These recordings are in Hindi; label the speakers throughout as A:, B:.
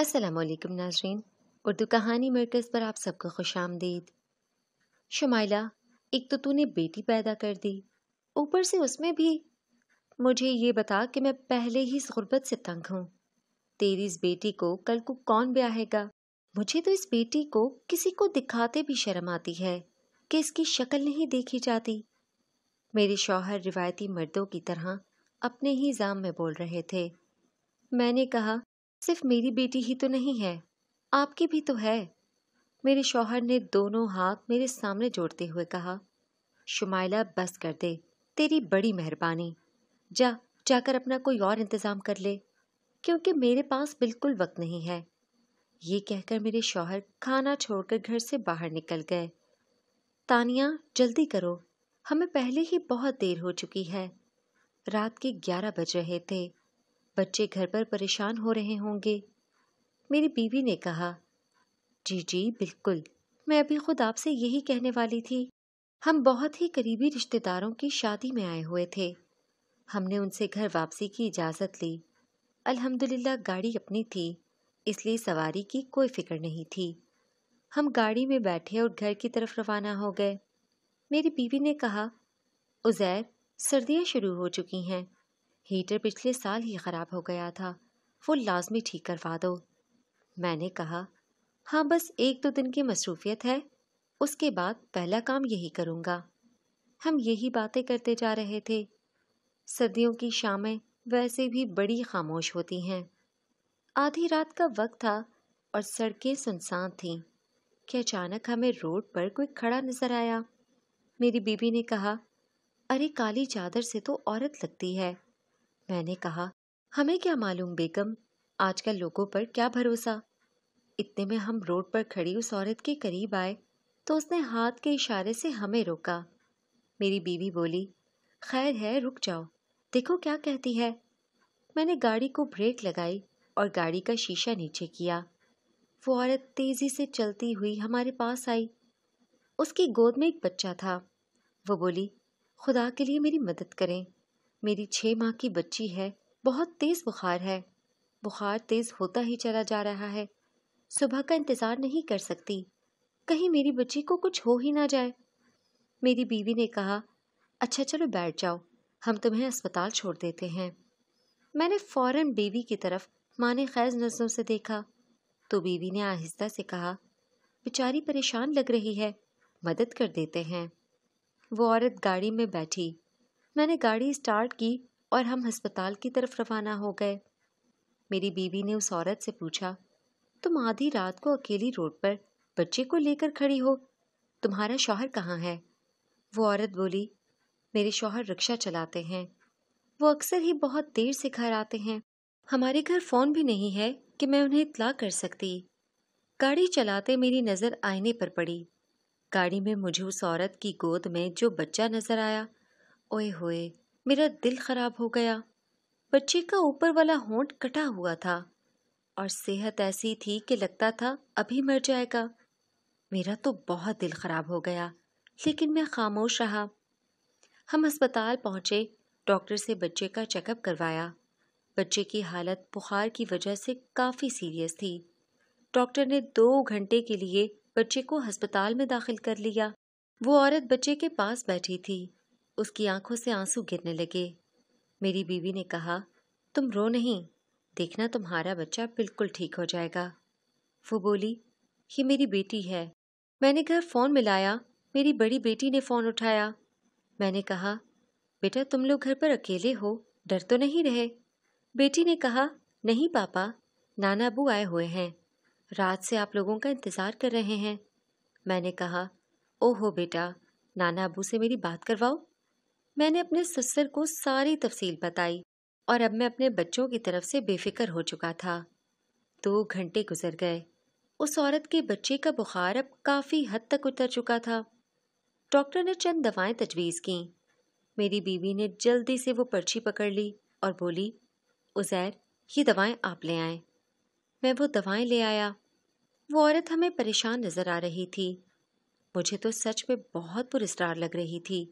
A: असलकम नाजरीन उर्दू कहानी मरकज़ पर आप सबको खुश आमदीद शुमाइला एक तो तूने बेटी पैदा कर दी ऊपर से उसमें भी मुझे ये बता कि मैं पहले ही इस गुर्बत से तंग हूँ तेरी इस बेटी को कल को कौन ब्याहेगा मुझे तो इस बेटी को किसी को दिखाते भी शर्म आती है कि इसकी शक्ल नहीं देखी जाती मेरे शौहर रिवायती मर्दों की तरह अपने ही जाम में बोल रहे थे मैंने कहा सिर्फ मेरी बेटी ही तो नहीं है आपकी भी तो है मेरे शौहर ने दोनों हाथ मेरे सामने जोड़ते हुए कहा शुमाइला बस कर दे तेरी बड़ी मेहरबानी जा जाकर अपना कोई और इंतज़ाम कर ले क्योंकि मेरे पास बिल्कुल वक्त नहीं है ये कहकर मेरे शौहर खाना छोड़कर घर से बाहर निकल गए तानिया जल्दी करो हमें पहले ही बहुत देर हो चुकी है रात के ग्यारह बज रहे थे बच्चे घर पर परेशान हो रहे होंगे मेरी बीवी ने कहा जी जी बिल्कुल मैं अभी खुद आपसे यही कहने वाली थी हम बहुत ही करीबी रिश्तेदारों की शादी में आए हुए थे हमने उनसे घर वापसी की इजाज़त ली अल्हम्दुलिल्लाह गाड़ी अपनी थी इसलिए सवारी की कोई फिक्र नहीं थी हम गाड़ी में बैठे और घर की तरफ रवाना हो गए मेरी बीवी ने कहा उज़ैर सर्दियाँ शुरू हो चुकी हैं हीटर पिछले साल ही ख़राब हो गया था वो लाजमी ठीक करवा दो मैंने कहा हाँ बस एक दो दिन की मसरूफियत है उसके बाद पहला काम यही करूँगा हम यही बातें करते जा रहे थे सर्दियों की शामें वैसे भी बड़ी खामोश होती हैं आधी रात का वक्त था और सड़कें सुनसान थीं कि अचानक हमें रोड पर कोई खड़ा नज़र आया मेरी बीबी ने कहा अरे काली चादर से तो औरत लगती है मैंने कहा हमें क्या मालूम बेगम आजकल लोगों पर क्या भरोसा इतने में हम रोड पर खड़ी उस औरत के करीब आए तो उसने हाथ के इशारे से हमें रोका मेरी बीवी बोली खैर है रुक जाओ देखो क्या कहती है मैंने गाड़ी को ब्रेक लगाई और गाड़ी का शीशा नीचे किया वो औरत तेज़ी से चलती हुई हमारे पास आई उसकी गोद में एक बच्चा था वो बोली खुदा के लिए मेरी मदद करें मेरी छः माह की बच्ची है बहुत तेज़ बुखार है बुखार तेज़ होता ही चला जा रहा है सुबह का इंतज़ार नहीं कर सकती कहीं मेरी बच्ची को कुछ हो ही ना जाए मेरी बीवी ने कहा अच्छा चलो बैठ जाओ हम तुम्हें अस्पताल छोड़ देते हैं मैंने फ़ौरन बीवी की तरफ माने खैज नज़रों से देखा तो बीवी ने आहिस्ता से कहा बेचारी परेशान लग रही है मदद कर देते हैं वो औरत गाड़ी में बैठी मैंने गाड़ी स्टार्ट की और हम अस्पताल की तरफ रवाना हो गए मेरी बीवी ने उस औरत से पूछा तुम आधी रात को अकेली रोड पर बच्चे को लेकर खड़ी हो तुम्हारा शौहर कहाँ है वो औरत बोली मेरे शौहर रिक्शा चलाते हैं वो अक्सर ही बहुत देर से घर आते हैं हमारे घर फ़ोन भी नहीं है कि मैं उन्हें इतला कर सकती गाड़ी चलाते मेरी नज़र आईने पर पड़ी गाड़ी में मुझे उस औरत की गोद में जो बच्चा नज़र आया ओए होए मेरा दिल खराब हो गया बच्चे का ऊपर वाला होंठ कटा हुआ था और सेहत ऐसी थी कि लगता था अभी मर जाएगा मेरा तो बहुत दिल खराब हो गया लेकिन मैं खामोश रहा हम अस्पताल पहुंचे डॉक्टर से बच्चे का चेकअप करवाया बच्चे की हालत बुखार की वजह से काफ़ी सीरियस थी डॉक्टर ने दो घंटे के लिए बच्चे को अस्पताल में दाखिल कर लिया वो औरत बच्चे के पास बैठी थी उसकी आंखों से आंसू गिरने लगे मेरी बीवी ने कहा तुम रो नहीं देखना तुम्हारा बच्चा बिल्कुल ठीक हो जाएगा वो बोली ये मेरी बेटी है मैंने घर फ़ोन मिलाया मेरी बड़ी बेटी ने फ़ोन उठाया मैंने कहा बेटा तुम लोग घर पर अकेले हो डर तो नहीं रहे बेटी ने कहा नहीं पापा नाना अबू आए हुए हैं रात से आप लोगों का इंतज़ार कर रहे हैं मैंने कहा ओहो बेटा नाना अबू से मेरी बात करवाओ मैंने अपने सुसर को सारी तफसील बताई और अब मैं अपने बच्चों की तरफ से बेफिक्र हो चुका था दो घंटे गुजर गए उस औरत के बच्चे का बुखार अब काफ़ी हद तक उतर चुका था डॉक्टर ने चंद दवाएं तजवीज़ की मेरी बीवी ने जल्दी से वो पर्ची पकड़ ली और बोली उज़ैर ये दवाएं आप ले आएं मैं वो दवाएं ले आया वो औरत हमें परेशान नज़र आ रही थी मुझे तो सच में बहुत पुरस्कार लग रही थी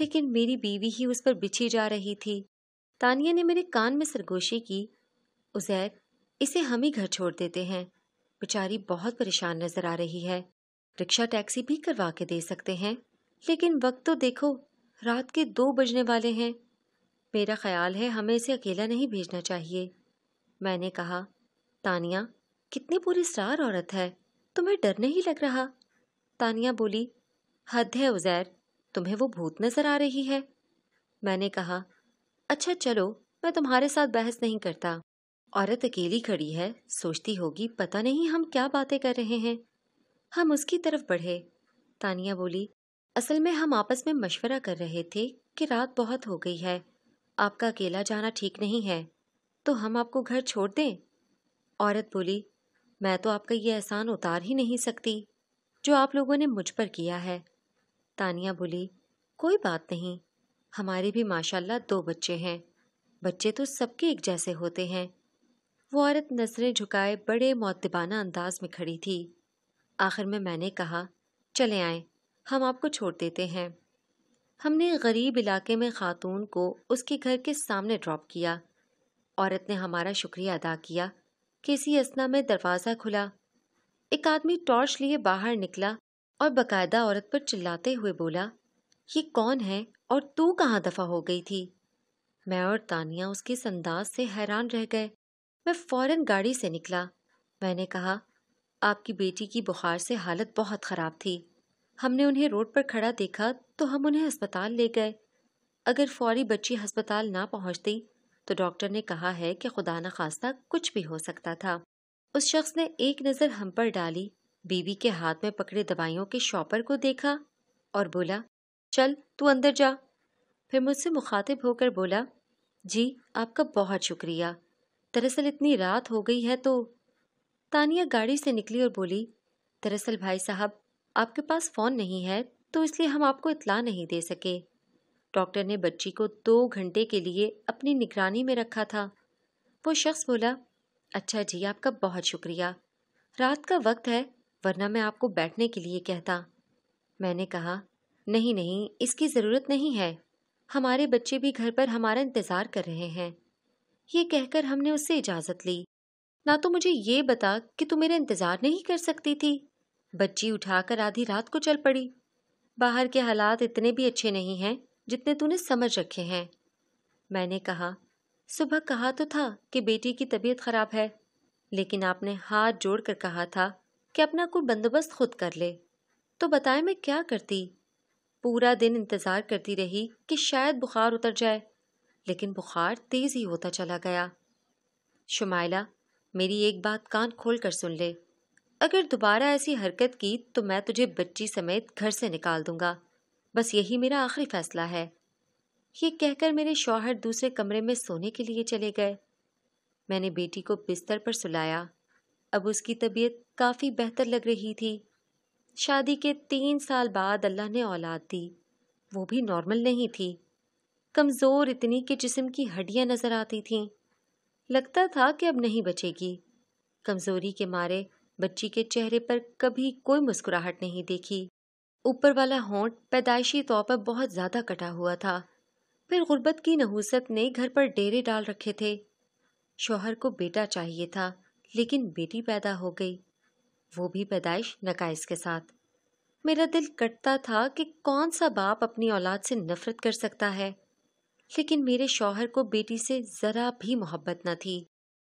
A: लेकिन मेरी बीवी ही उस पर बिछी जा रही थी तानिया ने मेरे कान में सरगोशी की उजैर इसे हम ही घर छोड़ देते हैं बेचारी बहुत परेशान नजर आ रही है रिक्शा टैक्सी भी करवा के दे सकते हैं लेकिन वक्त तो देखो रात के दो बजने वाले हैं मेरा ख्याल है हमें इसे अकेला नहीं भेजना चाहिए मैंने कहा तानिया कितनी पूरी स्टार औरत है तुम्हें डर नहीं लग रहा तानिया बोली हद है उजैर तुम्हें वो भूत नजर आ रही है मैंने कहा अच्छा चलो मैं तुम्हारे साथ बहस नहीं करता औरत अकेली खड़ी है सोचती होगी पता नहीं हम क्या बातें कर रहे हैं हम उसकी तरफ बढ़े तानिया बोली असल में हम आपस में मशवरा कर रहे थे कि रात बहुत हो गई है आपका अकेला जाना ठीक नहीं है तो हम आपको घर छोड़ दें औरत बोली मैं तो आपका ये एहसान उतार ही नहीं सकती जो आप लोगों ने मुझ पर किया है तानिया बोली कोई बात नहीं हमारे भी माशाल्लाह दो बच्चे हैं बच्चे तो सबके एक जैसे होते हैं वो औरत नज़रें झुकाए बड़े मौतबाना अंदाज में खड़ी थी आखिर में मैंने कहा चले आए हम आपको छोड़ देते हैं हमने गरीब इलाके में खातून को उसके घर के सामने ड्रॉप किया औरत ने हमारा शुक्रिया अदा किया किसी असना में दरवाज़ा खुला एक आदमी टॉर्च लिए बाहर निकला और बकायदा औरत पर चिल्लाते हुए बोला ये कौन है और तू कहाँ दफा हो गई थी मैं और तानिया उसके संदाज से हैरान रह गए मैं फौरन गाड़ी से निकला मैंने कहा आपकी बेटी की बुखार से हालत बहुत ख़राब थी हमने उन्हें रोड पर खड़ा देखा तो हम उन्हें अस्पताल ले गए अगर फौरी बच्ची अस्पताल ना पहुंचती तो डॉक्टर ने कहा है कि खुदा न खास्ता कुछ भी हो सकता था उस शख्स ने एक नज़र हम पर डाली बीवी के हाथ में पकड़े दवाइयों के शॉपर को देखा और बोला चल तू अंदर जा फिर मुझसे मुखातिब होकर बोला जी आपका बहुत शुक्रिया दरअसल इतनी रात हो गई है तो तानिया गाड़ी से निकली और बोली दरअसल भाई साहब आपके पास फ़ोन नहीं है तो इसलिए हम आपको इतला नहीं दे सके डॉक्टर ने बच्ची को दो घंटे के लिए अपनी निगरानी में रखा था वो शख्स बोला अच्छा जी आपका बहुत शुक्रिया रात का वक्त है वरना मैं आपको बैठने के लिए कहता मैंने कहा नहीं नहीं इसकी ज़रूरत नहीं है हमारे बच्चे भी घर पर हमारा इंतज़ार कर रहे हैं ये कहकर हमने उससे इजाज़त ली ना तो मुझे ये बता कि तू मेरा इंतज़ार नहीं कर सकती थी बच्ची उठाकर आधी रात को चल पड़ी बाहर के हालात इतने भी अच्छे नहीं हैं जितने तूने समझ रखे हैं मैंने कहा सुबह कहा तो था कि बेटी की तबीयत ख़राब है लेकिन आपने हाथ जोड़कर कहा था कि अपना कोई बंदोबस्त खुद कर ले तो बताए मैं क्या करती पूरा दिन इंतज़ार करती रही कि शायद बुखार उतर जाए लेकिन बुखार तेज़ ही होता चला गया शुमाइला मेरी एक बात कान खोल कर सुन ले अगर दोबारा ऐसी हरकत की तो मैं तुझे बच्ची समेत घर से निकाल दूंगा बस यही मेरा आखिरी फैसला है ये कहकर मेरे शौहर दूसरे कमरे में सोने के लिए चले गए मैंने बेटी को बिस्तर पर सुलाया अब उसकी तबीयत काफ़ी बेहतर लग रही थी शादी के तीन साल बाद अल्लाह ने औलाद दी वो भी नॉर्मल नहीं थी कमज़ोर इतनी कि जिस्म की हड्डियां नज़र आती थीं लगता था कि अब नहीं बचेगी कमज़ोरी के मारे बच्ची के चेहरे पर कभी कोई मुस्कुराहट नहीं देखी ऊपर वाला होंठ पैदाइशी तौर पर बहुत ज़्यादा कटा हुआ था फिर गुर्बत की नहूसत ने घर पर डेरे डाल रखे थे शोहर को बेटा चाहिए था लेकिन बेटी पैदा हो गई वो भी पैदाइश नकाइस के साथ मेरा दिल कटता था कि कौन सा बाप अपनी औलाद से नफरत कर सकता है लेकिन मेरे शौहर को बेटी से ज़रा भी मोहब्बत न थी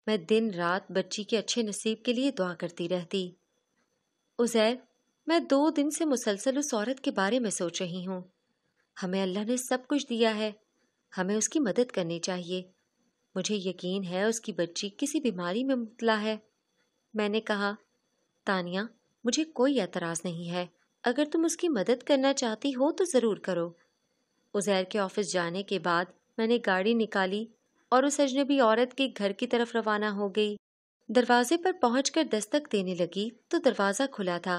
A: मैं दिन रात बच्ची के अच्छे नसीब के लिए दुआ करती रहती उज़ैर मैं दो दिन से मुसलसल उस औरत के बारे में सोच रही हूँ हमें अल्लाह ने सब कुछ दिया है हमें उसकी मदद करनी चाहिए मुझे यकीन है उसकी बच्ची किसी बीमारी में मुबला है मैंने कहा तानिया मुझे कोई एतराज़ नहीं है अगर तुम उसकी मदद करना चाहती हो तो ज़रूर करो उज़ैर के ऑफिस जाने के बाद मैंने गाड़ी निकाली और उस अजनबी औरत के घर की तरफ रवाना हो गई दरवाजे पर पहुंचकर दस्तक देने लगी तो दरवाज़ा खुला था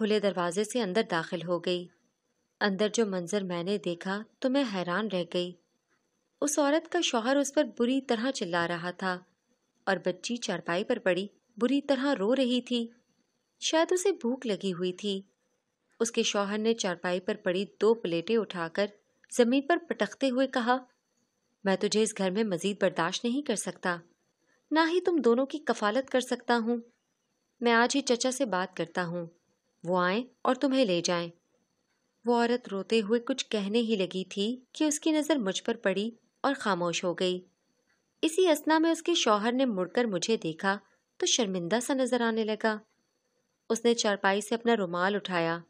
A: खुले दरवाजे से अंदर दाखिल हो गई अंदर जो मंज़र मैंने देखा तो मैं हैरान रह गई उस औरत का शौहर उस पर बुरी तरह चिल्ला रहा था और बच्ची चारपाई पर पड़ी बुरी तरह रो रही थी शायद उसे भूख लगी हुई थी उसके शौहर ने चारपाई पर पड़ी दो प्लेटें उठाकर जमीन पर पटकते हुए कहा मैं तुझे इस घर में मजीद बर्दाश्त नहीं कर सकता ना ही तुम दोनों की कफालत कर सकता हूँ मैं आज ही चचा से बात करता हूँ वो आए और तुम्हें ले जाएं। वो औरत रोते हुए कुछ कहने ही लगी थी कि उसकी नज़र मुझ पर पड़ी और खामोश हो गई इसी असना में उसके शौहर ने मुड़कर मुझे देखा तो शर्मिंदा सा नज़र आने लगा उसने चारपाई से अपना रुमाल उठाया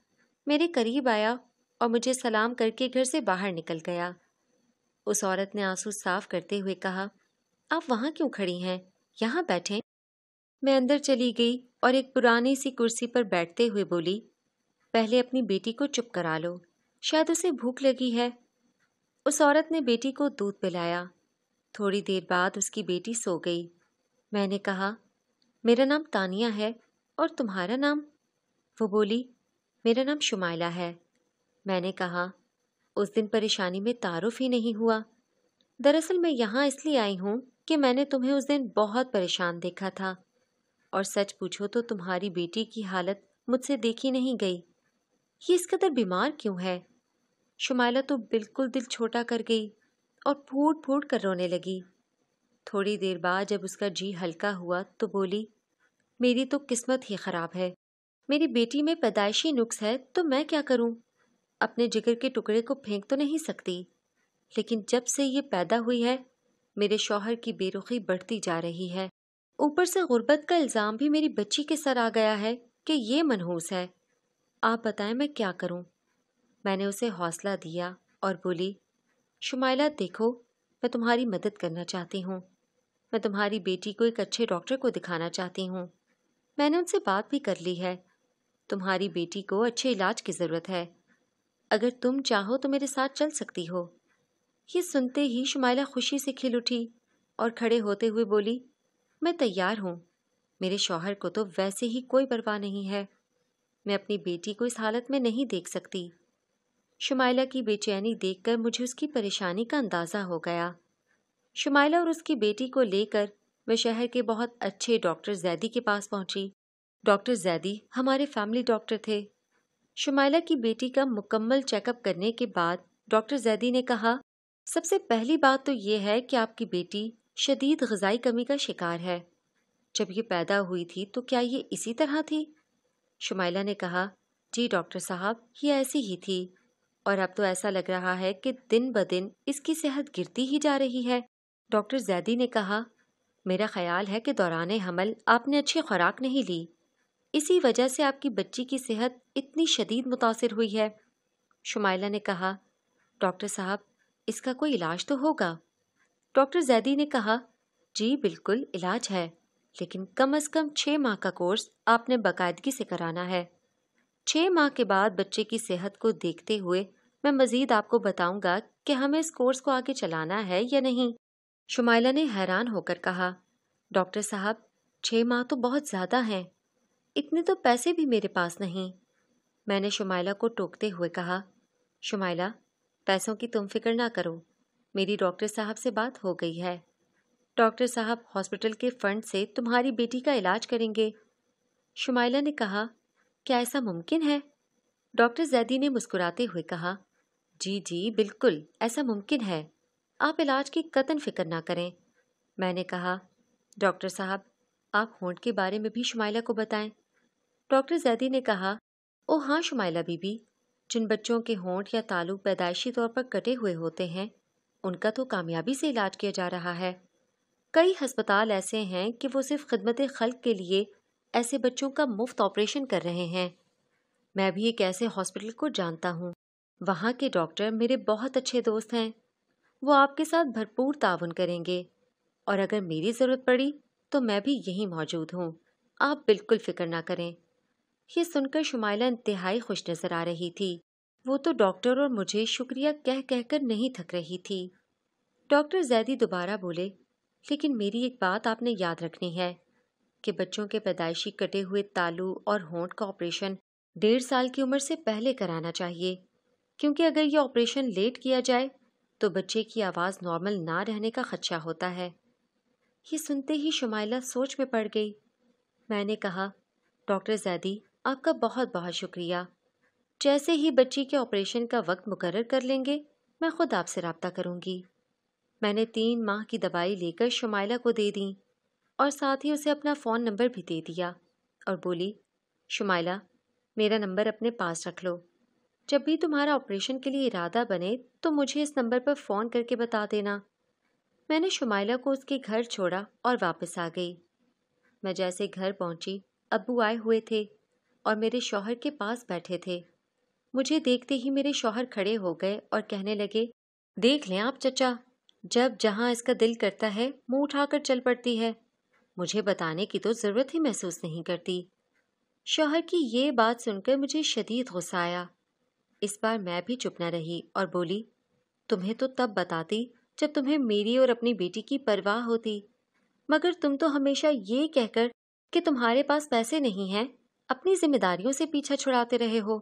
A: मेरे करीब आया और मुझे सलाम करके घर से बाहर निकल गया उस औरत ने आंसू साफ करते हुए कहा आप वहाँ क्यों खड़ी हैं यहाँ बैठें मैं अंदर चली गई और एक पुरानी सी कुर्सी पर बैठते हुए बोली पहले अपनी बेटी को चुप करा लो शायद उसे भूख लगी है उस औरत ने बेटी को दूध पिलाया थोड़ी देर बाद उसकी बेटी सो गई मैंने कहा मेरा नाम तानिया है और तुम्हारा नाम वो बोली मेरा नाम शुमाइला है मैंने कहा उस दिन परेशानी में तारुफ ही नहीं हुआ दरअसल मैं यहाँ इसलिए आई हूँ कि मैंने तुम्हें उस दिन बहुत परेशान देखा था और सच पूछो तो तुम्हारी बेटी की हालत मुझसे देखी नहीं गई ये इस कदर बीमार क्यों है शुमाइला तो बिल्कुल दिल छोटा कर गई और फूट फूट कर रोने लगी थोड़ी देर बाद जब उसका जी हल्का हुआ तो बोली मेरी तो किस्मत ही ख़राब है मेरी बेटी में पैदाइशी नुक्स है तो मैं क्या करूं? अपने जिगर के टुकड़े को फेंक तो नहीं सकती लेकिन जब से ये पैदा हुई है मेरे शौहर की बेरुखी बढ़ती जा रही है ऊपर से गुर्बत का इल्ज़ाम भी मेरी बच्ची के सर आ गया है कि ये मनहूस है आप बताएं मैं क्या करूं? मैंने उसे हौसला दिया और बोली शुमाइला देखो मैं तुम्हारी मदद करना चाहती हूँ मैं तुम्हारी बेटी को एक अच्छे डॉक्टर को दिखाना चाहती हूँ मैंने उनसे बात भी कर ली है तुम्हारी बेटी को अच्छे इलाज की ज़रूरत है अगर तुम चाहो तो मेरे साथ चल सकती हो ये सुनते ही शुमाइला खुशी से खिल उठी और खड़े होते हुए बोली मैं तैयार हूँ मेरे शौहर को तो वैसे ही कोई परवाह नहीं है मैं अपनी बेटी को इस हालत में नहीं देख सकती शुमाइला की बेचैनी देखकर मुझे उसकी परेशानी का अंदाज़ा हो गया शुमाइला और उसकी बेटी को लेकर मैं शहर के बहुत अच्छे डॉक्टर जैदी के पास पहुंची डॉक्टर जैदी हमारे फैमिली डॉक्टर थे शुमाइला की बेटी का मुकम्मल चेकअप करने के बाद डॉक्टर जैदी ने कहा सबसे पहली बात तो ये है कि आपकी बेटी शदीद गजाई कमी का शिकार है जब ये पैदा हुई थी तो क्या ये इसी तरह थी शुमाइला ने कहा जी डॉक्टर साहब ये ऐसी ही थी और अब तो ऐसा लग रहा है कि दिन ब दिन इसकी सेहत गिरती ही जा रही है डॉक्टर जैदी ने कहा मेरा ख्याल है कि दौरान हमल आपने अच्छी खुराक नहीं ली इसी वजह से आपकी बच्ची की सेहत इतनी शदीद मुतासर हुई है शुमाइला ने कहा डॉक्टर साहब इसका कोई इलाज तो होगा डॉक्टर जैदी ने कहा जी बिल्कुल इलाज है लेकिन कम अज़ कम छः माह का कोर्स आपने बाकायदगी से कराना है छः माह के बाद बच्चे की सेहत को देखते हुए मैं मज़ीद आपको बताऊंगा कि हमें इस कोर्स को आगे चलाना है या नहीं शुमाइला ने हैरान होकर कहा डॉक्टर साहब छः माह तो बहुत ज़्यादा हैं इतने तो पैसे भी मेरे पास नहीं मैंने शुमाइला को टोकते हुए कहा शुमाइला पैसों की तुम फिक्र ना करो मेरी डॉक्टर साहब से बात हो गई है डॉक्टर साहब हॉस्पिटल के फंड से तुम्हारी बेटी का इलाज करेंगे शुमाइला ने कहा क्या ऐसा मुमकिन है डॉक्टर जैदी ने मुस्कुराते हुए कहा जी जी बिल्कुल ऐसा मुमकिन है आप इलाज की कतन फिक्र ना करें मैंने कहा डॉक्टर साहब आप होंठ के बारे में भी शुमाइला को बताएं डॉक्टर जैदी ने कहा ओ हाँ शुमाइला बीबी जिन बच्चों के होंठ या तालु पैदाइशी तौर पर कटे हुए होते हैं उनका तो कामयाबी से इलाज किया जा रहा है कई हस्पताल ऐसे हैं कि वो सिर्फ खदमत खल्क के लिए ऐसे बच्चों का मुफ्त ऑपरेशन कर रहे हैं मैं भी एक ऐसे हॉस्पिटल को जानता हूँ वहाँ के डॉक्टर मेरे बहुत अच्छे दोस्त हैं वो आपके साथ भरपूर ताउन करेंगे और अगर मेरी ज़रूरत पड़ी तो मैं भी यहीं मौजूद हूँ आप बिल्कुल फ़िक्र ना करें यह सुनकर शुमाइला इंतहाई खुश नज़र आ रही थी वो तो डॉक्टर और मुझे शुक्रिया कह कहकर नहीं थक रही थी डॉक्टर जैदी दोबारा बोले लेकिन मेरी एक बात आपने याद रखनी है कि बच्चों के पैदाइशी कटे हुए तालू और होंट का ऑपरेशन डेढ़ साल की उम्र से पहले कराना चाहिए क्योंकि अगर यह ऑपरेशन लेट किया जाए तो बच्चे की आवाज़ नॉर्मल ना रहने का खदशा होता है ये सुनते ही शुमाइला सोच में पड़ गई मैंने कहा डॉक्टर जैदी आपका बहुत बहुत शुक्रिया जैसे ही बच्ची के ऑपरेशन का वक्त मुकर कर लेंगे मैं खुद आपसे रबता करूँगी मैंने तीन माह की दवाई लेकर शुमाइला को दे दी और साथ ही उसे अपना फ़ोन नंबर भी दे दिया और बोली शुमाइला मेरा नंबर अपने पास रख लो जब भी तुम्हारा ऑपरेशन के लिए इरादा बने तो मुझे इस नंबर पर फ़ोन करके बता देना मैंने शुमाइला को उसके घर छोड़ा और वापस आ गई मैं जैसे घर पहुंची अबू आए हुए थे और मेरे शौहर के पास बैठे थे मुझे देखते ही मेरे शौहर खड़े हो गए और कहने लगे देख लें आप चचा जब जहाँ इसका दिल करता है मुंह उठाकर चल पड़ती है मुझे बताने की तो ज़रूरत ही महसूस नहीं करती शौहर की ये बात सुनकर मुझे शदीद गुस्सा आया इस बार मैं भी चुप न रही और बोली तुम्हें तो तब बताती जब तुम्हें मेरी और अपनी बेटी की परवाह होती मगर तुम तो हमेशा ये कहकर कि तुम्हारे पास पैसे नहीं हैं अपनी जिम्मेदारियों से पीछा छुड़ाते रहे हो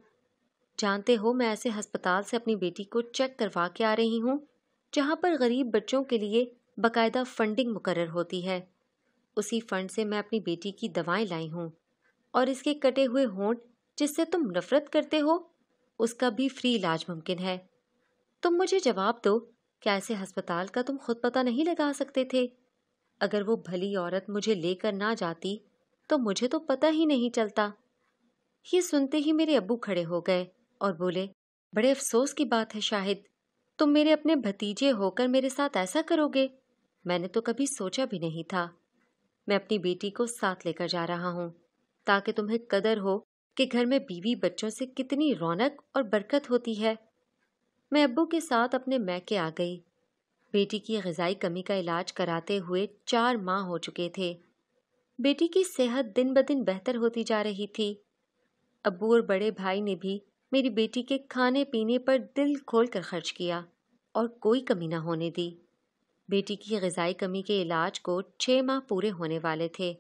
A: जानते हो मैं ऐसे अस्पताल से अपनी बेटी को चेक करवा के आ रही हूँ जहाँ पर गरीब बच्चों के लिए बाकायदा फंडिंग मुकर होती है उसी फंड से मैं अपनी बेटी की दवाएं लाई हूँ और इसके कटे हुए होंठ जिससे तुम नफरत करते हो उसका भी फ्री इलाज मुमकिन है तुम मुझे जवाब दो क्या ऐसे अस्पताल का तुम खुद पता नहीं लगा सकते थे अगर वो भली औरत मुझे लेकर ना जाती तो मुझे तो पता ही नहीं चलता ये सुनते ही मेरे अबू खड़े हो गए और बोले बड़े अफसोस की बात है शाहिद तुम मेरे अपने भतीजे होकर मेरे साथ ऐसा करोगे मैंने तो कभी सोचा भी नहीं था मैं अपनी बेटी को साथ लेकर जा रहा हूँ ताकि तुम्हें कदर हो कि घर में बीवी बच्चों से कितनी रौनक और बरकत होती है मैं अब्बू के साथ अपने मैके आ गई बेटी की गजाई कमी का इलाज कराते हुए चार माह हो चुके थे बेटी की सेहत दिन ब दिन बेहतर होती जा रही थी अब्बू और बड़े भाई ने भी मेरी बेटी के खाने पीने पर दिल खोल कर खर्च किया और कोई कमी ना होने दी बेटी की गजाई कमी के इलाज को छः माह पूरे होने वाले थे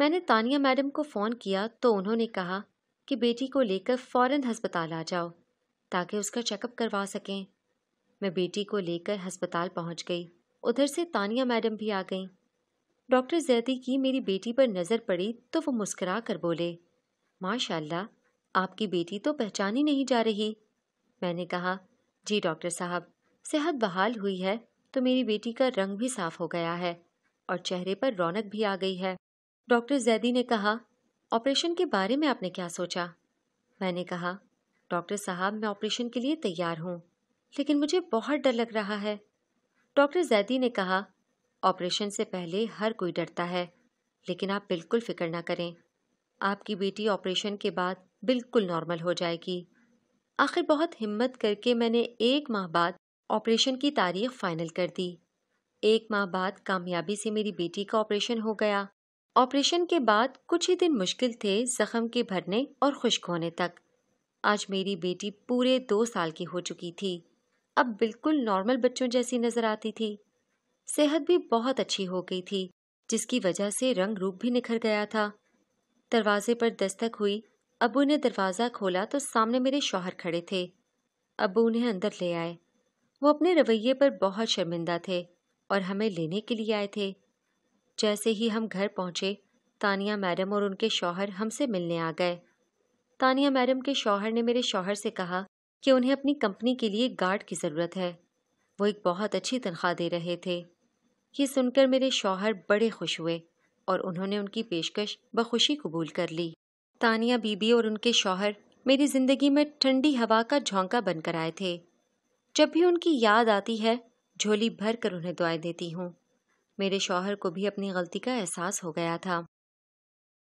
A: मैंने तानिया मैडम को फ़ोन किया तो उन्होंने कहा कि बेटी को लेकर फ़ौरन हस्पताल आ जाओ ताकि उसका चेकअप करवा सकें मैं बेटी को लेकर अस्पताल पहुंच गई उधर से तानिया मैडम भी आ गईं डॉक्टर जैदी की मेरी बेटी पर नज़र पड़ी तो वो मुस्करा कर बोले माशाल्लाह आपकी बेटी तो पहचानी नहीं जा रही मैंने कहा जी डॉक्टर साहब सेहत बहाल हुई है तो मेरी बेटी का रंग भी साफ हो गया है और चेहरे पर रौनक भी आ गई है डॉक्टर जैदी ने कहा ऑपरेशन के बारे में आपने क्या सोचा मैंने कहा डॉक्टर साहब मैं ऑपरेशन के लिए तैयार हूँ लेकिन मुझे बहुत डर लग रहा है डॉक्टर जैदी ने कहा ऑपरेशन से पहले हर कोई डरता है लेकिन आप बिल्कुल फिक्र ना करें आपकी बेटी ऑपरेशन के बाद बिल्कुल नॉर्मल हो जाएगी आखिर बहुत हिम्मत करके मैंने एक माह बाद ऑपरेशन की तारीख फाइनल कर दी एक माह बाद कामयाबी से मेरी बेटी का ऑपरेशन हो गया ऑपरेशन के बाद कुछ ही दिन मुश्किल थे जख्म के भरने और खुश्क होने तक आज मेरी बेटी पूरे दो साल की हो चुकी थी अब बिल्कुल नॉर्मल बच्चों जैसी नजर आती थी सेहत भी बहुत अच्छी हो गई थी जिसकी वजह से रंग रूप भी निखर गया था दरवाजे पर दस्तक हुई अबू ने दरवाज़ा खोला तो सामने मेरे शौहर खड़े थे अबू उन्हें अंदर ले आए वो अपने रवैये पर बहुत शर्मिंदा थे और हमें लेने के लिए आए थे जैसे ही हम घर पहुंचे तानिया मैडम और उनके शौहर हमसे मिलने आ गए तानिया मैडम के शौहर ने मेरे शौहर से कहा कि उन्हें अपनी कंपनी के लिए गार्ड की ज़रूरत है वो एक बहुत अच्छी तनख्वाह दे रहे थे ये सुनकर मेरे शौहर बड़े खुश हुए और उन्होंने उनकी पेशकश बखुशी कबूल कर ली तानिया बीबी और उनके शौहर मेरी ज़िंदगी में ठंडी हवा का झोंका बनकर आए थे जब भी उनकी याद आती है झोली भर कर उन्हें दुआएं देती हूँ मेरे शौहर को भी अपनी गलती का एहसास हो गया था